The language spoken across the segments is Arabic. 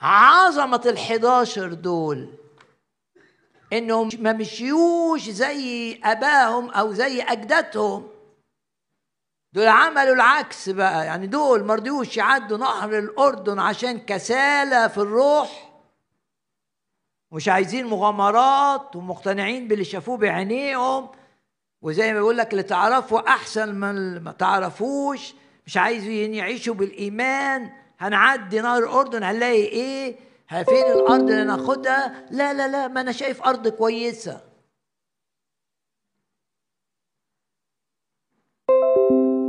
عظمة الحداشر دول انهم ما مشيوش زي اباهم او زي اجدادهم دول عملوا العكس بقى يعني دول ما رضيوش يعدوا نهر الاردن عشان كسالة في الروح مش عايزين مغامرات ومقتنعين باللي شافوه بعينيهم وزي ما بيقول لك اللي تعرفه احسن من ما تعرفوش مش عايزين يعيشوا بالايمان هنعدي نهر الاردن هنلاقي ايه فين الارض اللي ناخدها لا لا لا ما انا شايف ارض كويسه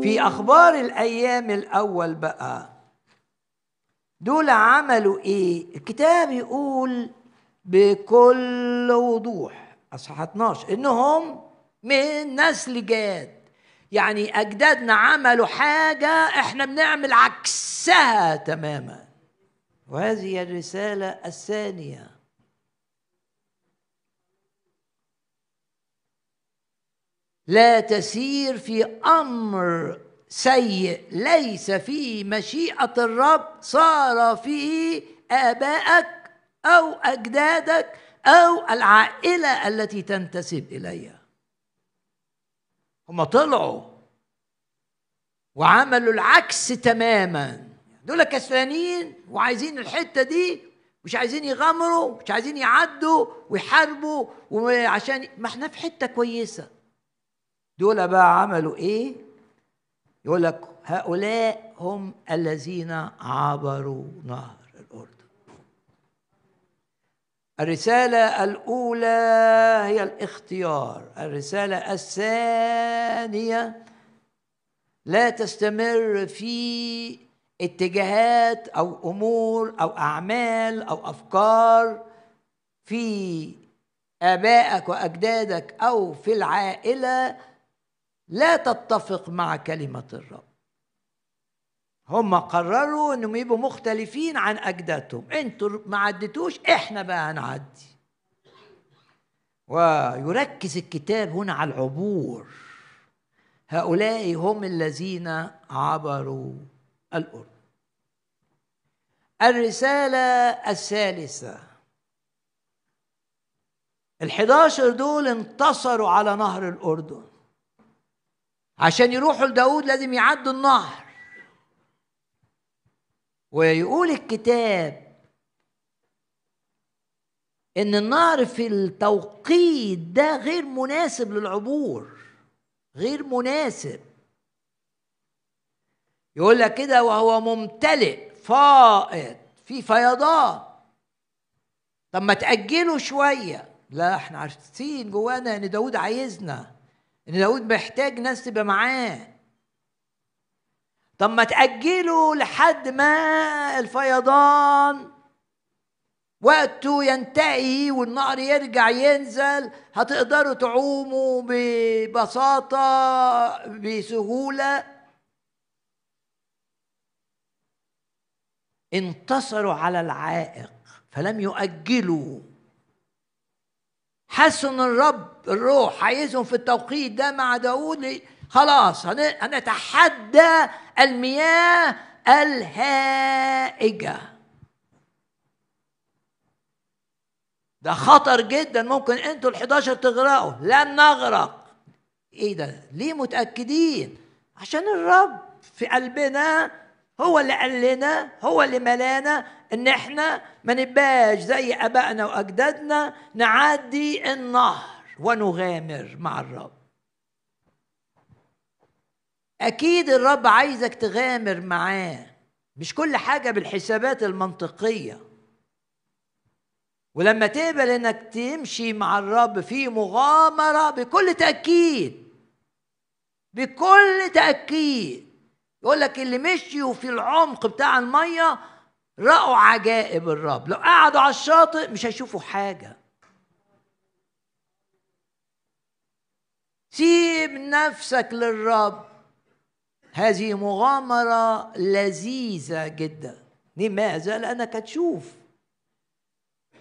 في اخبار الايام الاول بقى دول عملوا ايه الكتاب يقول بكل وضوح اصحاح 12 انهم من نسل جاد يعني أجدادنا عملوا حاجة إحنا بنعمل عكسها تماما وهذه الرسالة الثانية لا تسير في أمر سيء ليس في مشيئة الرب صار فيه آبائك أو أجدادك أو العائلة التي تنتسب إليها هم طلعوا وعملوا العكس تماما دول كسلانين وعايزين الحته دي مش عايزين يغامروا مش عايزين يعدوا ويحاربوا وعشان ما احنا في حته كويسه دول بقى عملوا ايه يقول لك هؤلاء هم الذين عبروا نهر الاردن الرسالة الأولى هي الاختيار الرسالة الثانية لا تستمر في اتجاهات أو أمور أو أعمال أو أفكار في آبائك وأجدادك أو في العائلة لا تتفق مع كلمة الرب هم قرروا انهم يبقوا مختلفين عن اجدادهم انتوا ما عدتوش احنا بقى هنعدي ويركز الكتاب هنا على العبور هؤلاء هم الذين عبروا الأردن الرسالة الثالثة الحداشر دول انتصروا على نهر الأردن عشان يروحوا لداود لازم يعدوا النهر ويقول الكتاب ان النهر في التوقيت ده غير مناسب للعبور غير مناسب يقول لك كده وهو ممتلئ فائض في فيضان طب ما تاجله شويه لا احنا عارفين جوانا ان داود عايزنا ان داود محتاج ناس تبقى معاه طب ما تأجلوا لحد ما الفيضان وقته ينتهي والنهر يرجع ينزل هتقدروا تعوموا ببساطة بسهولة انتصروا على العائق فلم يؤجلوا حسن الرب الروح عايزهم في التوقيت ده مع داود خلاص هنتحدى المياه الهائجة ده خطر جدا ممكن انتوا ال 11 تغرقوا لن نغرق ايه ده ليه متأكدين عشان الرب في قلبنا هو اللي قال لنا هو اللي ملانا ان احنا ما نبقاش زي ابائنا واجدادنا نعدي النهر ونغامر مع الرب اكيد الرب عايزك تغامر معاه مش كل حاجه بالحسابات المنطقيه ولما تقبل انك تمشي مع الرب في مغامره بكل تاكيد بكل تاكيد يقول لك اللي مشيوا في العمق بتاع الميه راوا عجائب الرب لو قعدوا على الشاطئ مش هيشوفوا حاجه سيب نفسك للرب هذه مغامرة لذيذة جدا لماذا؟ لأنك هتشوف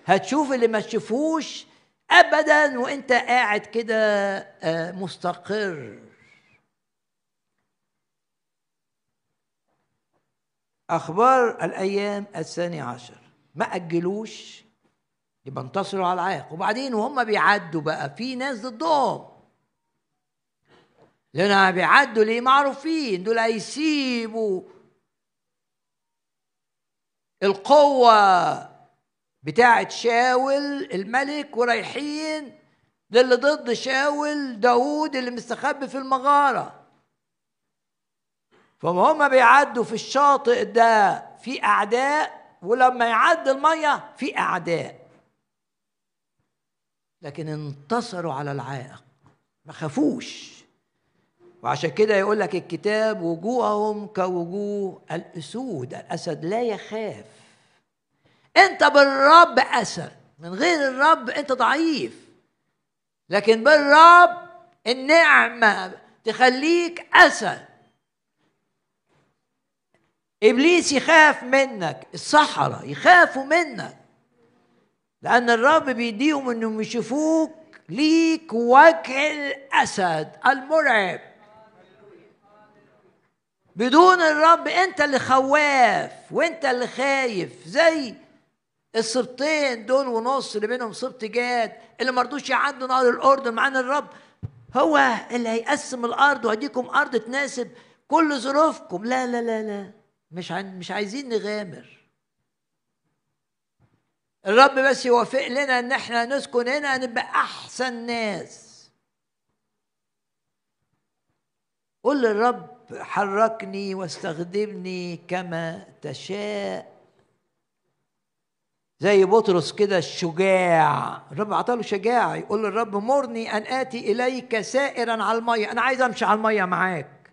هتشوف اللي ما تشوفوش أبدا وأنت قاعد كده آه، مستقر أخبار الأيام الثانية عشر ما أجلوش يبقى انتصروا على العائق وبعدين وهم بيعدوا بقى في ناس ضدهم لأنها بيعدوا ليه معروفين دول هيسيبوا القوة بتاعة شاول الملك ورايحين للي ضد شاول داوود اللي مستخبي في المغارة فما هم بيعدوا في الشاطئ ده في أعداء ولما يعد المية في أعداء لكن انتصروا على العائق ما خافوش وعشان كده يقول لك الكتاب وجوههم كوجوه الاسود الاسد لا يخاف انت بالرب اسد من غير الرب انت ضعيف لكن بالرب النعمه تخليك اسد ابليس يخاف منك الصحراء يخافوا منك لان الرب بيديهم انهم يشوفوك ليك وجه الاسد المرعب بدون الرب انت اللي خواف وانت اللي خايف زي السبطين دول ونص اللي بينهم سبط جاد اللي مرضوش يعدوا نهر الاردن معانا الرب هو اللي هيقسم الارض وهديكم ارض تناسب كل ظروفكم لا لا لا لا مش عن مش عايزين نغامر الرب بس يوافق لنا ان احنا نسكن هنا نبقى احسن ناس قول للرب حركني واستخدمني كما تشاء زي بطرس كده الشجاع الرب عطاله شجاعة يقول للرب مرني أن آتي إليك سائرا على المية أنا عايز أمشي على المية معاك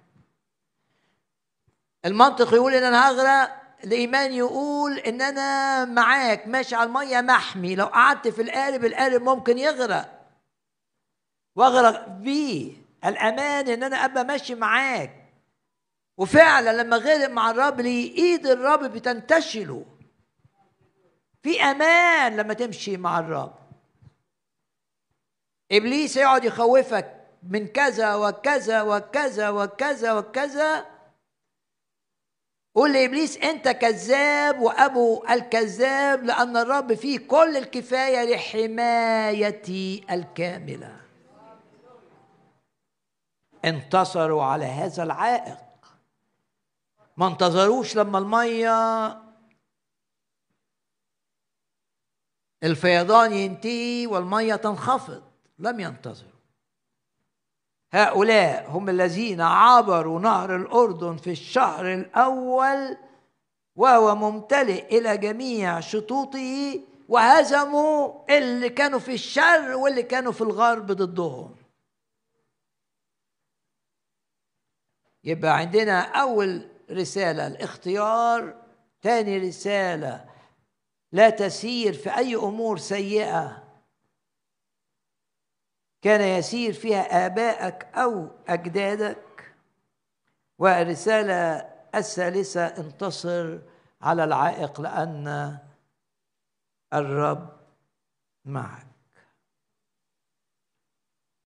المنطق يقول إن أنا هغرق الإيمان يقول إن أنا معاك ماشي على المية محمي لو قعدت في القارب القارب ممكن يغرق وأغرق بيه الأمان إن أنا أبقى ماشي معاك وفعلا لما غرق مع الرب ايد الرب بتنتشله في امان لما تمشي مع الرب ابليس يقعد يخوفك من كذا وكذا وكذا وكذا وكذا قول لابليس انت كذاب وابو الكذاب لان الرب فيه كل الكفايه لحمايتي الكامله انتصروا على هذا العائق ما انتظروش لما المية الفيضان ينتهي والمية تنخفض لم ينتظروا هؤلاء هم الذين عبروا نهر الأردن في الشهر الأول وهو ممتلئ إلى جميع شطوطه وهزموا اللي كانوا في الشر واللي كانوا في الغرب ضدهم يبقى عندنا أول رسالة الاختيار تاني رسالة لا تسير في أي أمور سيئة كان يسير فيها آباءك أو أجدادك والرسالة الثالثة انتصر على العائق لأن الرب معك